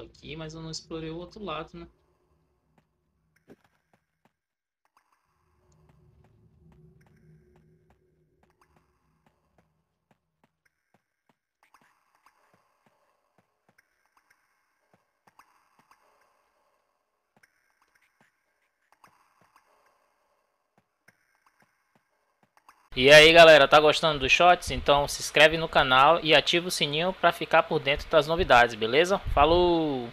aqui, mas eu não explorei o outro lado, né? E aí galera, tá gostando dos shots? Então se inscreve no canal e ativa o sininho para ficar por dentro das novidades, beleza? Falou!